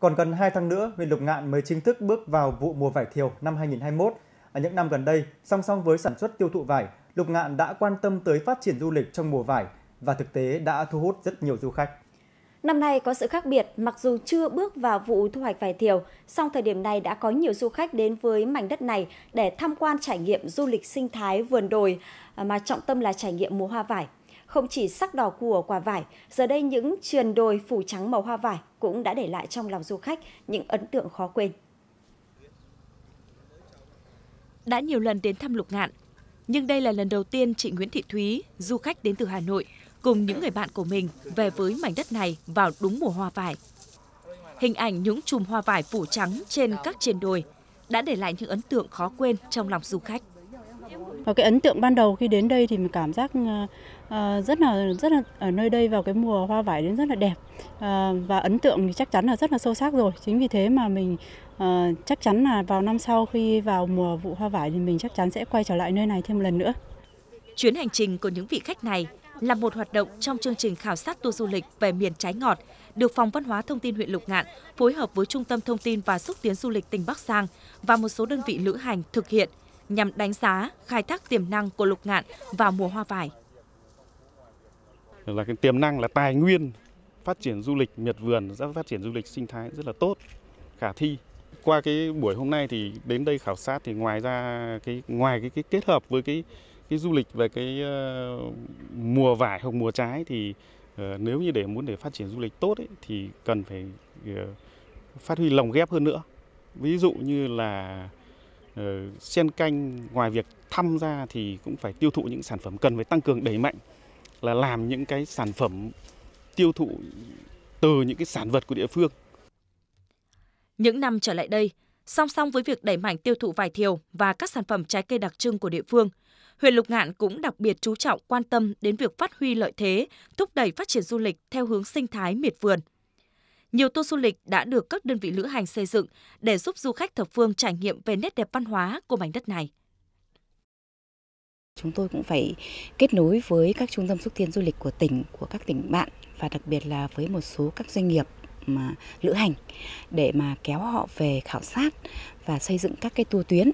Còn gần 2 tháng nữa, huyện Lục Ngạn mới chính thức bước vào vụ mùa vải thiều năm 2021. Ở à, những năm gần đây, song song với sản xuất tiêu thụ vải, Lục Ngạn đã quan tâm tới phát triển du lịch trong mùa vải và thực tế đã thu hút rất nhiều du khách. Năm nay có sự khác biệt, mặc dù chưa bước vào vụ thu hoạch vải thiều, song thời điểm này đã có nhiều du khách đến với mảnh đất này để tham quan trải nghiệm du lịch sinh thái vườn đồi à, mà trọng tâm là trải nghiệm mùa hoa vải không chỉ sắc đỏ của quả vải, giờ đây những truyền đồi phủ trắng màu hoa vải cũng đã để lại trong lòng du khách những ấn tượng khó quên. Đã nhiều lần đến thăm Lục Ngạn, nhưng đây là lần đầu tiên chị Nguyễn Thị Thúy, du khách đến từ Hà Nội, cùng những người bạn của mình về với mảnh đất này vào đúng mùa hoa vải. Hình ảnh những chùm hoa vải phủ trắng trên các trên đồi đã để lại những ấn tượng khó quên trong lòng du khách. Và cái ấn tượng ban đầu khi đến đây thì mình cảm giác ờ, ờ, rất là rất là ở nơi đây vào cái mùa hoa vải đến rất là đẹp ờ, và ấn tượng thì chắc chắn là rất là sâu sắc rồi. Chính vì thế mà mình chắc chắn là vào năm sau khi vào mùa vụ hoa vải thì mình chắc chắn sẽ quay trở lại nơi này thêm một lần nữa. Chuyến hành trình của những vị khách này là một hoạt động trong chương trình khảo sát tour du lịch về miền trái ngọt được Phòng Văn hóa Thông tin huyện Lục Ngạn phối hợp với Trung tâm Thông tin và Xúc tiến Du lịch tỉnh Bắc Giang và một số đơn vị lữ hành thực hiện – nhằm đánh giá, khai thác tiềm năng của lục ngạn vào mùa hoa vải. Là cái tiềm năng là tài nguyên phát triển du lịch miệt vườn, phát triển du lịch sinh thái rất là tốt, khả thi. Qua cái buổi hôm nay thì đến đây khảo sát thì ngoài ra cái ngoài cái, cái kết hợp với cái cái du lịch về cái uh, mùa vải hoặc mùa trái thì uh, nếu như để muốn để phát triển du lịch tốt ấy, thì cần phải uh, phát huy lồng ghép hơn nữa. Ví dụ như là xen ờ, canh ngoài việc thăm ra thì cũng phải tiêu thụ những sản phẩm cần phải tăng cường đẩy mạnh là làm những cái sản phẩm tiêu thụ từ những cái sản vật của địa phương. Những năm trở lại đây, song song với việc đẩy mạnh tiêu thụ vải thiều và các sản phẩm trái cây đặc trưng của địa phương, huyện Lục Ngạn cũng đặc biệt chú trọng quan tâm đến việc phát huy lợi thế, thúc đẩy phát triển du lịch theo hướng sinh thái miệt vườn. Nhiều tour du lịch đã được các đơn vị lữ hành xây dựng để giúp du khách thập phương trải nghiệm về nét đẹp văn hóa của mảnh đất này. Chúng tôi cũng phải kết nối với các trung tâm xúc tiến du lịch của tỉnh, của các tỉnh bạn và đặc biệt là với một số các doanh nghiệp mà lữ hành để mà kéo họ về khảo sát và xây dựng các cái tour tuyến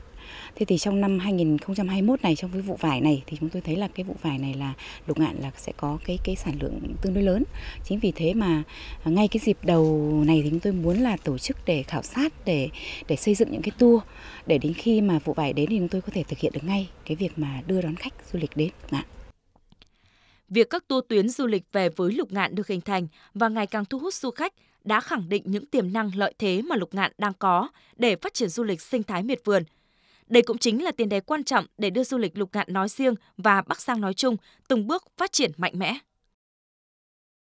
Thế thì trong năm 2021 này trong cái vụ vải này thì chúng tôi thấy là cái vụ vải này là lục ngạn là sẽ có cái cái sản lượng tương đối lớn. Chính vì thế mà ngay cái dịp đầu này thì chúng tôi muốn là tổ chức để khảo sát để để xây dựng những cái tour để đến khi mà vụ vải đến thì chúng tôi có thể thực hiện được ngay cái việc mà đưa đón khách du lịch đến lục ngạn việc các tour tuyến du lịch về với Lục Ngạn được hình thành và ngày càng thu hút du khách đã khẳng định những tiềm năng lợi thế mà Lục Ngạn đang có để phát triển du lịch sinh thái miệt vườn đây cũng chính là tiền đề quan trọng để đưa du lịch lục ngạn nói riêng và Bắc Giang nói chung từng bước phát triển mạnh mẽ.